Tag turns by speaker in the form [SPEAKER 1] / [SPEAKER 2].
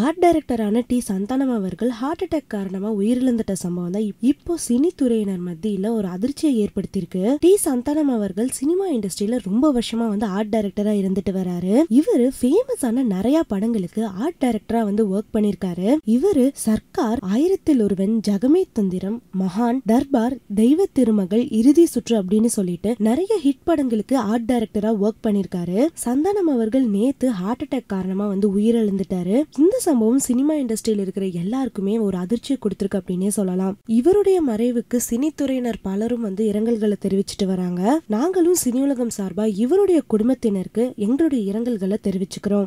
[SPEAKER 1] art டைரக்டரான D Santhanam அவர்கள் heart attack காரணமா உயிரிழந்துட்ட சம்பவம் தான் இப்போ சினி துறையினர் மத்தியில ஒரு அதிர்ச்சியை ஏற்படுத்தியிருக்கு டி சந்தானம் அவர்கள் சினிமா இண்டஸ்ட்ரியில ரொம்ப வருஷமா வந்து ஆர்ட் டைரக்டரா இருந்துட்டு வராரு இவரு ஃபேமஸான நிறைய படங்களுக்கு ஆர்ட் டைரக்டரா வந்து ஒர்க் பண்ணிருக்காரு இவரு சர்க்கார் ஆயிரத்தில் ஒருவன் ஜகமே தந்திரம் மகான் தர்பார் தெய்வ திருமகள் இறுதி சுற்று அப்படின்னு சொல்லிட்டு நிறைய ஹிட் படங்களுக்கு ஆர்ட் டைரக்டரா ஒர்க் பண்ணிருக்காரு சந்தானம் அவர்கள் நேத்து ஹார்ட் அட்டாக் காரணமா வந்து உயிரிழந்துட்டாரு இந்த சம்பவம் சினிமா இண்டஸ்ட்ரியில் இருக்கிற எல்லாருக்குமே ஒரு அதிர்ச்சியை கொடுத்துருக்கு அப்படின்னே சொல்லலாம் இவருடைய மறைவுக்கு சினித்துறையினர் பலரும் வந்து இரங்கல்களை தெரிவிச்சிட்டு வராங்க நாங்களும் உலகம் சார்பாக இவருடைய குடும்பத்தினருக்கு எங்களுடைய இரங்கல்களை தெரிவிச்சுக்கிறோம்